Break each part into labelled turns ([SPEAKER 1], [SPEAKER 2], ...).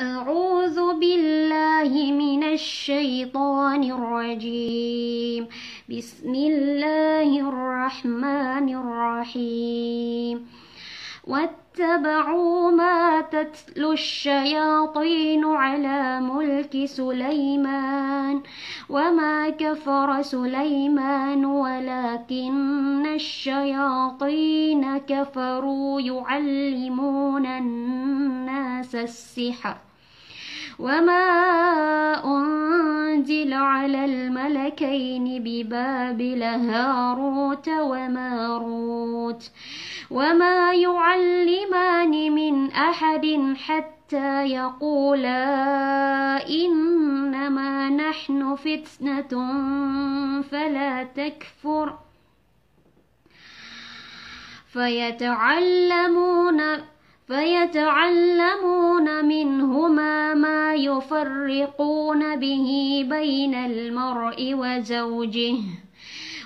[SPEAKER 1] أعوذ بالله من الشيطان الرجيم بسم الله الرحمن الرحيم واتبعوا ما تتلو الشياطين على ملك سليمان وما كفر سليمان ولكن الشياطين كفروا يعلمون الناس حبس السحر وما أنزل على الملكين ببابل هاروت وماروت وما يعلمان من أحد حتى يقولا إنما نحن فتنة فلا تكفر فيتعلمون فيتعلمون منهما ما يفرقون به بين المرء وزوجه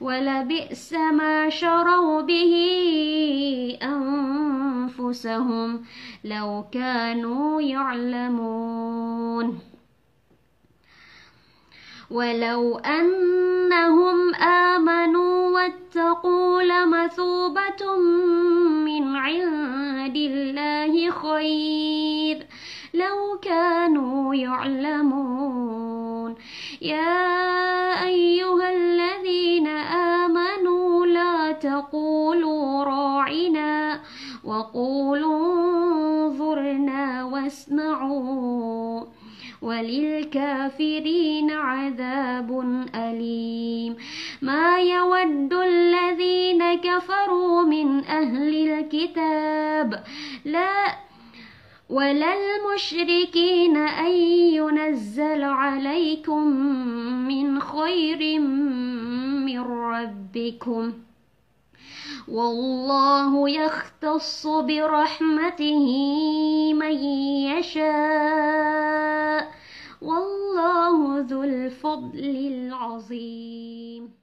[SPEAKER 1] ولبئس ما شروا به أنفسهم لو كانوا يعلمون ولو أنهم آمنوا واتقوا لمثوبة من عند الله خير لو كانوا يعلمون يا قولوا راعنا وقولوا انظرنا واسمعوا وللكافرين عذاب أليم ما يود الذين كفروا من أهل الكتاب لا ولا المشركين أن ينزل عليكم من خير من ربكم والله يختص برحمته من يشاء والله ذو الفضل العظيم